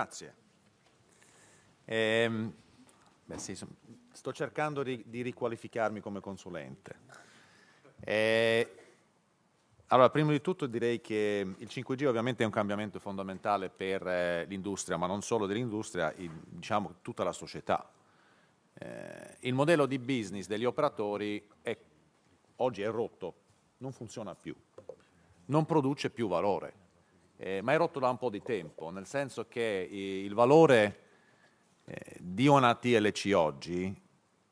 Grazie. Ehm, beh, sì, sto cercando di, di, riqualificarmi come consulente. Ehm, allora, prima di tutto direi che il 5G ovviamente è un cambiamento fondamentale per eh, l'industria, ma non solo dell'industria, diciamo tutta la società. Ehm, il modello di business degli operatori è, oggi è rotto, non funziona più, non produce più valore eh, ma è rotto da un po' di tempo, nel senso che il valore eh, di una TLC oggi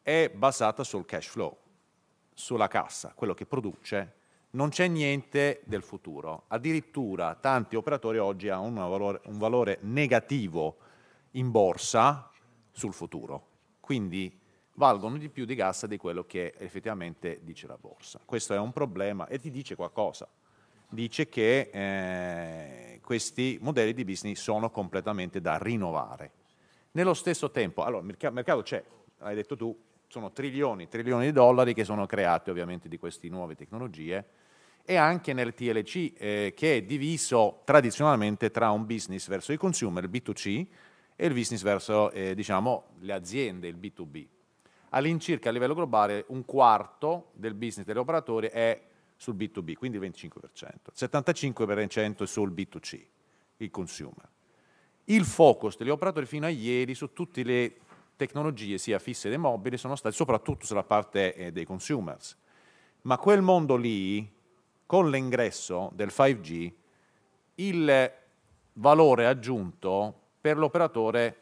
è basata sul cash flow, sulla cassa, quello che produce, non c'è niente del futuro. Addirittura tanti operatori oggi hanno valore, un valore negativo in borsa sul futuro, quindi valgono di più di gas di quello che effettivamente dice la borsa. Questo è un problema e ti dice qualcosa dice che eh, questi modelli di business sono completamente da rinnovare. Nello stesso tempo, allora, il mercato c'è, hai detto tu, sono trilioni, trilioni di dollari che sono creati ovviamente di queste nuove tecnologie e anche nel TLC eh, che è diviso tradizionalmente tra un business verso i consumer, il B2C, e il business verso eh, diciamo, le aziende, il B2B. All'incirca a livello globale un quarto del business degli operatori è sul B2B, quindi il 25%, il 75% è sul B2C, il consumer. Il focus degli operatori fino a ieri su tutte le tecnologie, sia fisse che mobili, sono state soprattutto sulla parte eh, dei consumers. Ma quel mondo lì, con l'ingresso del 5G, il valore aggiunto per l'operatore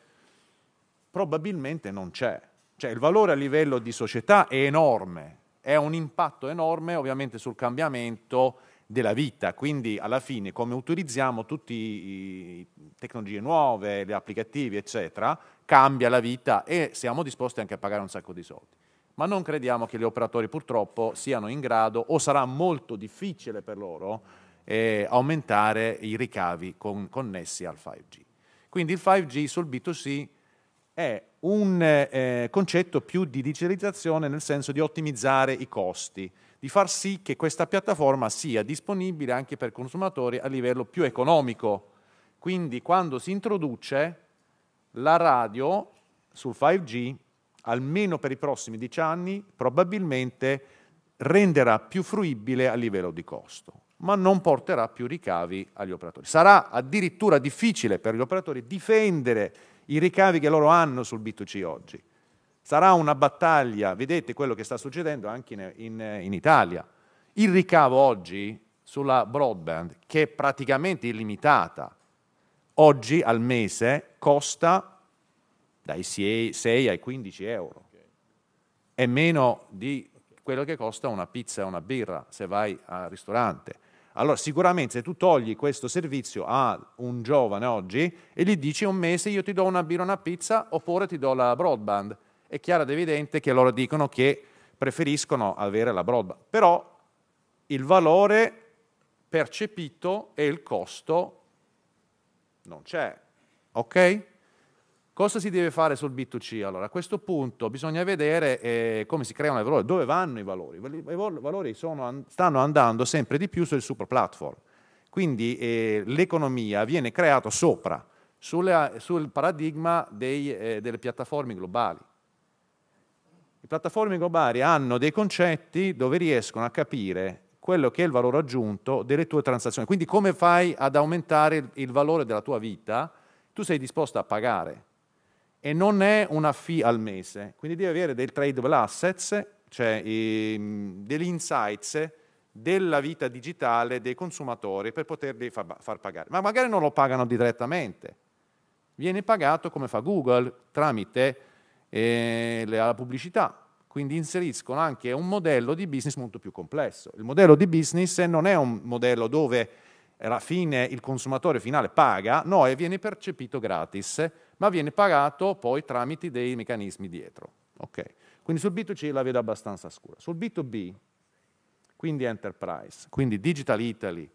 probabilmente non c'è. Cioè il valore a livello di società è enorme, è un impatto enorme ovviamente sul cambiamento della vita, quindi alla fine come utilizziamo tutte le tecnologie nuove, gli applicativi eccetera, cambia la vita e siamo disposti anche a pagare un sacco di soldi. Ma non crediamo che gli operatori purtroppo siano in grado o sarà molto difficile per loro eh, aumentare i ricavi con, connessi al 5G. Quindi il 5G sul B2C è un eh, concetto più di digitalizzazione nel senso di ottimizzare i costi, di far sì che questa piattaforma sia disponibile anche per consumatori a livello più economico. Quindi quando si introduce la radio sul 5G, almeno per i prossimi dieci anni, probabilmente renderà più fruibile a livello di costo, ma non porterà più ricavi agli operatori. Sarà addirittura difficile per gli operatori difendere i ricavi che loro hanno sul B2C oggi. Sarà una battaglia, vedete quello che sta succedendo anche in, in, in Italia. Il ricavo oggi sulla broadband, che è praticamente illimitata, oggi al mese costa dai 6 ai 15 euro. È meno di quello che costa una pizza e una birra se vai al ristorante. Allora sicuramente se tu togli questo servizio a un giovane oggi e gli dici un mese io ti do una birra, una pizza oppure ti do la broadband, è chiaro ed evidente che loro dicono che preferiscono avere la broadband. Però il valore percepito e il costo non c'è. Ok? Cosa si deve fare sul B2C? Allora, a questo punto bisogna vedere eh, come si creano i valori, dove vanno i valori. I valori sono, stanno andando sempre di più sul super platform. Quindi eh, l'economia viene creata sopra, sulle, sul paradigma dei, eh, delle piattaforme globali. Le piattaforme globali hanno dei concetti dove riescono a capire quello che è il valore aggiunto delle tue transazioni. Quindi come fai ad aumentare il, il valore della tua vita? Tu sei disposto a pagare e non è una fee al mese, quindi devi avere dei tradable assets, cioè ehm, degli insights della vita digitale dei consumatori per poterli far, far pagare. Ma magari non lo pagano direttamente, viene pagato come fa Google tramite eh, la pubblicità. Quindi inseriscono anche un modello di business molto più complesso. Il modello di business non è un modello dove alla fine il consumatore finale paga, no, e viene percepito gratis ma viene pagato poi tramite dei meccanismi dietro. Okay. Quindi sul B2C la vedo abbastanza scura. Sul B2B, quindi enterprise, quindi Digital Italy,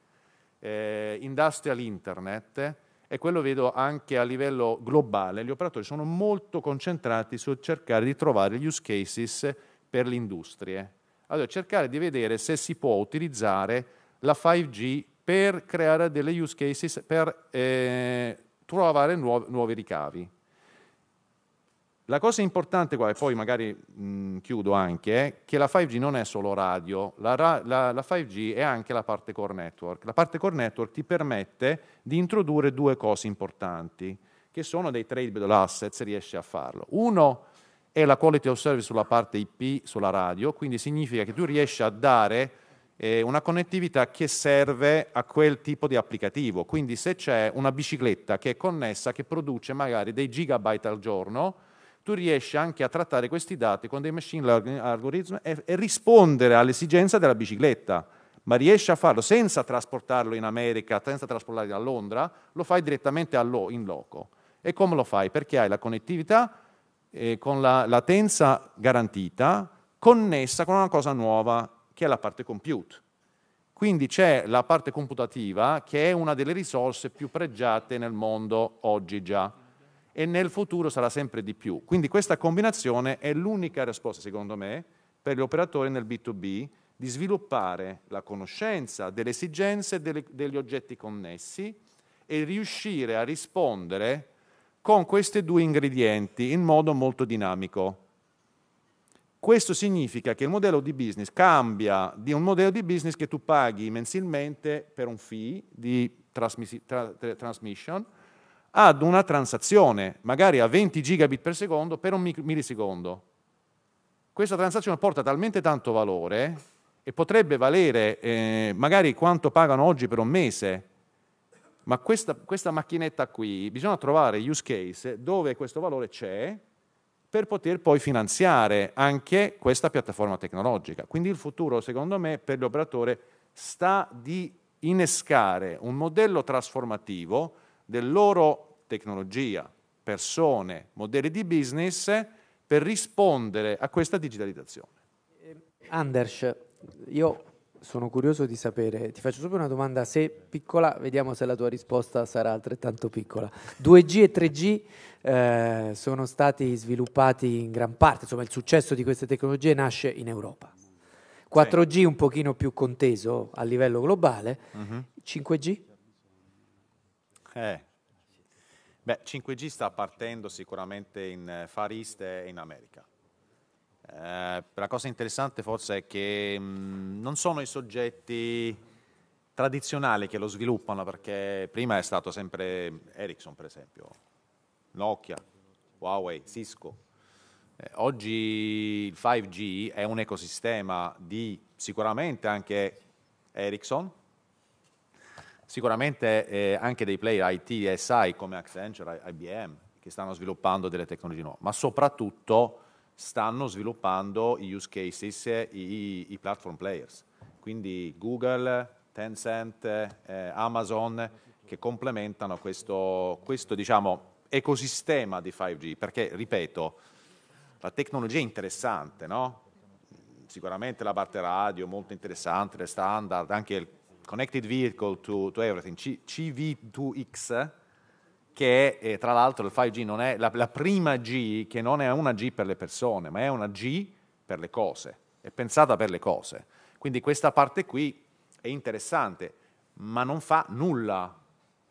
eh, Industrial Internet, e quello vedo anche a livello globale, gli operatori sono molto concentrati su cercare di trovare gli use cases per le industrie. Allora, cercare di vedere se si può utilizzare la 5G per creare delle use cases per eh, trovare nuovi, nuovi ricavi. La cosa importante qua, e poi magari mh, chiudo anche, è che la 5G non è solo radio, la, la, la, 5G è anche la parte core network. La parte core network ti permette di introdurre due cose importanti, che sono dei tradable assets, se riesci a farlo. Uno è la quality of service sulla parte IP, sulla radio, quindi significa che tu riesci a dare eh, una connettività che serve a quel tipo di applicativo. Quindi se c'è una bicicletta che è connessa, che produce magari dei gigabyte al giorno, tu riesci anche a trattare questi dati con dei machine learning algoritmi e, e rispondere all'esigenza della bicicletta ma riesci a farlo senza trasportarlo in America, senza trasportarlo a Londra, lo fai direttamente lo, in loco. E come lo fai? Perché hai la connettività eh, con la latenza garantita, connessa con una cosa nuova che è la parte compute. Quindi c'è la parte computativa che è una delle risorse più pregiate nel mondo oggi già e nel futuro sarà sempre di più. Quindi questa combinazione è l'unica risposta, secondo me, per gli operatori nel B2B di sviluppare la conoscenza delle esigenze delle, degli oggetti connessi e riuscire a rispondere con questi due ingredienti in modo molto dinamico. Questo significa che il modello di business cambia di un modello di business che tu paghi mensilmente per un fee di trasmis- tra- transmission ad una transazione, magari a 20 gigabit per secondo per un millisecondo. Questa transazione porta talmente tanto valore e potrebbe valere eh, magari quanto pagano oggi per un mese. Ma questa, questa macchinetta qui, bisogna trovare use case dove questo valore c'è, per poter poi finanziare anche questa piattaforma tecnologica. Quindi il futuro, secondo me, per l'operatore sta di innescare un modello trasformativo del loro tecnologia, persone, modelli di business per rispondere a questa digitalizzazione. Ehm, Anders, io sono curioso di sapere, ti faccio subito una domanda, se piccola, vediamo se la tua risposta sarà altrettanto piccola. 2G e 3G eh, sono stati sviluppati in gran parte, insomma il successo di queste tecnologie nasce in Europa. 4G un pochino più conteso a livello globale, mhm. uh-huh. 5G? Eh. Beh, 5G sta partendo sicuramente in eh, Far East e in America. Eh, la cosa interessante forse è che mh, mm, non sono i soggetti tradizionali che lo sviluppano, perché prima è stato sempre Ericsson, per esempio, Nokia, Huawei, Cisco. Eh, oggi il 5G è un ecosistema di sicuramente anche Ericsson, sicuramente eh, anche dei player IT e SI come Accenture, IBM, che stanno sviluppando delle tecnologie nuove, ma soprattutto stanno sviluppando i use cases, i, i platform players, quindi Google, Tencent, eh, Amazon, che complementano questo, questo diciamo, ecosistema di 5G, perché, ripeto, la tecnologia è interessante, no? sicuramente la parte radio è molto interessante, le standard, anche il Connected Vehicle to, to Everything, CV2X, che è, eh, tra l'altro il 5G non è la, la, prima G che non è una G per le persone, ma è una G per le cose, è pensata per le cose. Quindi questa parte qui è interessante, ma non fa nulla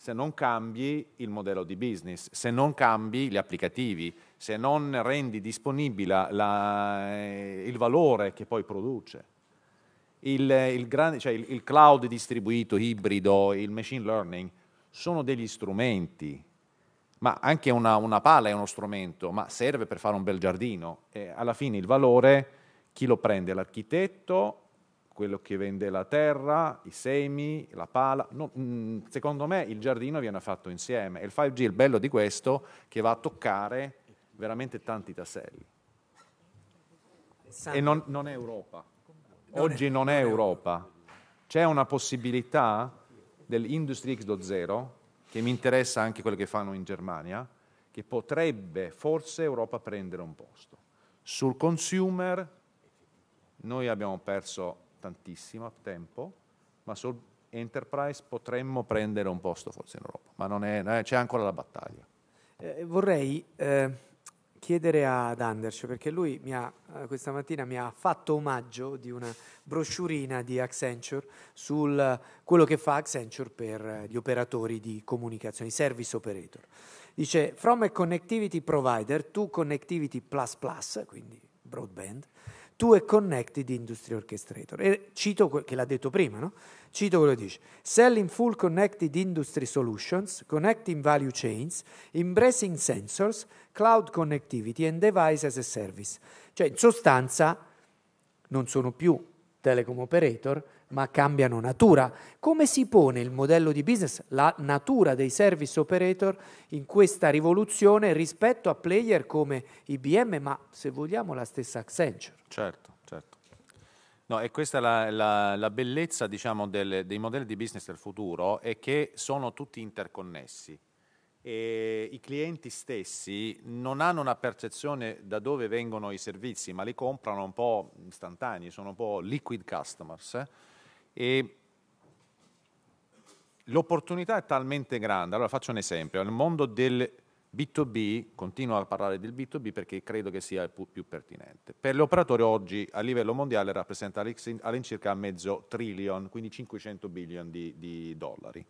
se non cambi il modello di business, se non cambi gli applicativi, se non rendi disponibile la, eh, il valore che poi produce. Il, eh, il, grande, cioè il, il cloud distribuito, ibrido, il machine learning sono degli strumenti ma anche una, una, pala è uno strumento, ma serve per fare un bel giardino. E alla fine il valore chi lo prende? L'architetto, quello che vende la terra, i semi, la pala. No, mm, secondo me il giardino viene fatto insieme. E il 5G, il bello di questo, che va a toccare veramente tanti tasselli. E non, non è Europa. Oggi non è Europa. C'è una possibilità dell'Industry x che mi interessa anche quello che fanno in Germania, che potrebbe forse Europa prendere un posto. Sul consumer noi abbiamo perso tantissimo tempo, ma sul enterprise potremmo prendere un posto forse in Europa, ma non è, c'è ancora la battaglia. Eh, vorrei eh chiedere ad Anders perché lui mi ha, eh, questa mattina mi ha fatto omaggio di una brochurina di Accenture su quello che fa Accenture per eh, gli operatori di comunicazione, i service operator. Dice, from a connectivity provider to connectivity plus plus, quindi broadband, tu e Connecti Industry Orchestrator. E cito che l'ha detto prima, no? Cito quello che dice: Selling full connected industry solutions, connecting value chains, embracing sensors, cloud connectivity and device as a service. Cioè, in sostanza, non sono più telecom operator, ma cambiano natura. Come si pone il modello di business, la natura dei service operator in questa rivoluzione rispetto a player come IBM, ma se vogliamo la stessa Accenture? Certo, certo. No, e questa è la, la, la bellezza diciamo, del, dei modelli di business del futuro, è che sono tutti interconnessi e i clienti stessi non hanno una percezione da dove vengono i servizi, ma li comprano un po' istantanei, sono un po' liquid customers. Eh? E l'opportunità è talmente grande. Allora faccio un esempio, nel mondo del B2B, continuo a parlare del B2B perché credo che sia più, più pertinente. Per gli operatori oggi a livello mondiale rappresenta all'incirca mezzo trillion, quindi 500 billion di, di dollari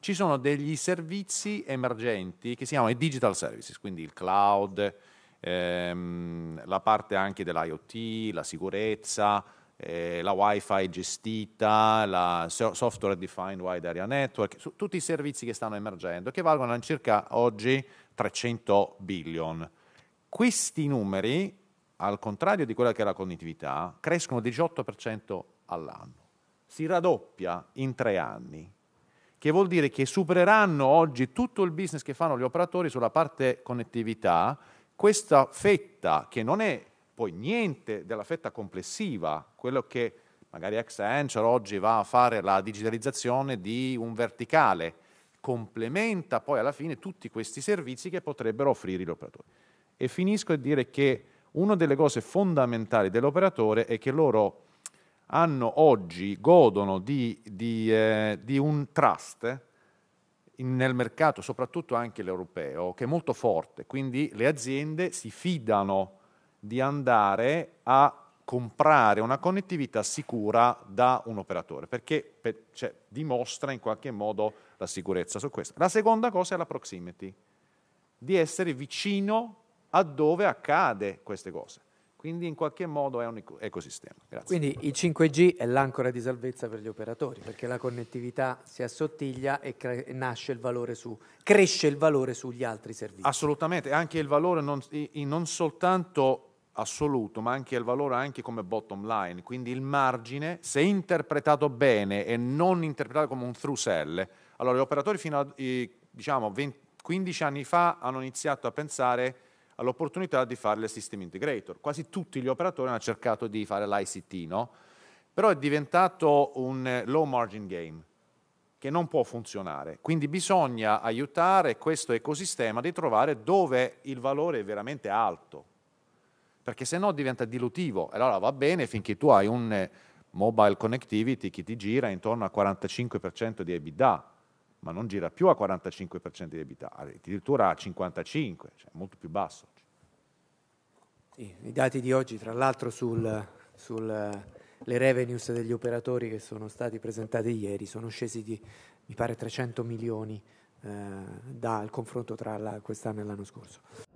ci sono degli servizi emergenti che si chiamano i digital services, quindi il cloud, ehm, la parte anche dell'IoT, la sicurezza, eh, la wifi gestita, la software defined wide area network, su, tutti i servizi che stanno emergendo, che valgono circa oggi 300 billion. Questi numeri, al contrario di quella che è la connettività, crescono 18% all'anno, si raddoppia in tre anni che vuol dire che supereranno oggi tutto il business che fanno gli operatori sulla parte connettività, questa fetta che non è poi niente della fetta complessiva, quello che magari Accenture oggi va a fare la digitalizzazione di un verticale, complementa poi alla fine tutti questi servizi che potrebbero offrire gli operatori. E finisco a dire che una delle cose fondamentali dell'operatore è che loro hanno oggi, godono di, di, eh, di un trust in, nel mercato, soprattutto anche l'europeo, che è molto forte. Quindi le aziende si fidano di andare a comprare una connettività sicura da un operatore, perché per, cioè, dimostra in qualche modo la sicurezza su questo. La seconda cosa è la proximity, di essere vicino a dove accade queste cose. Quindi in qualche modo è un ecosistema. Grazie. Quindi il 5G è l'ancora di salvezza per gli operatori, perché la connettività si assottiglia e, cre- nasce il valore su, cresce il valore sugli altri servizi. Assolutamente, anche il valore non, non soltanto assoluto, ma anche il valore anche come bottom line, quindi il margine, se interpretato bene e non interpretato come un through sell, allora gli operatori fino a diciamo, 20, 15 anni fa hanno iniziato a pensare all'opportunità di fare le system integrator. Quasi tutti gli operatori hanno cercato di fare l'ICT, no? Però è diventato un eh, low margin game che non può funzionare. Quindi bisogna aiutare questo ecosistema di trovare dove il valore è veramente alto, perché se no diventa dilutivo. Allora va bene finché tu hai un eh, mobile connectivity che ti gira intorno al 45% di EBITDA, ma non gira più a 45% di debita, addirittura a 55%, cioè molto più basso. Sì, I dati di oggi, tra l'altro, sulle revenues degli operatori che sono stati presentati ieri sono scesi di, mi pare, 300 milioni eh, dal confronto tra la, quest'anno e l'anno scorso.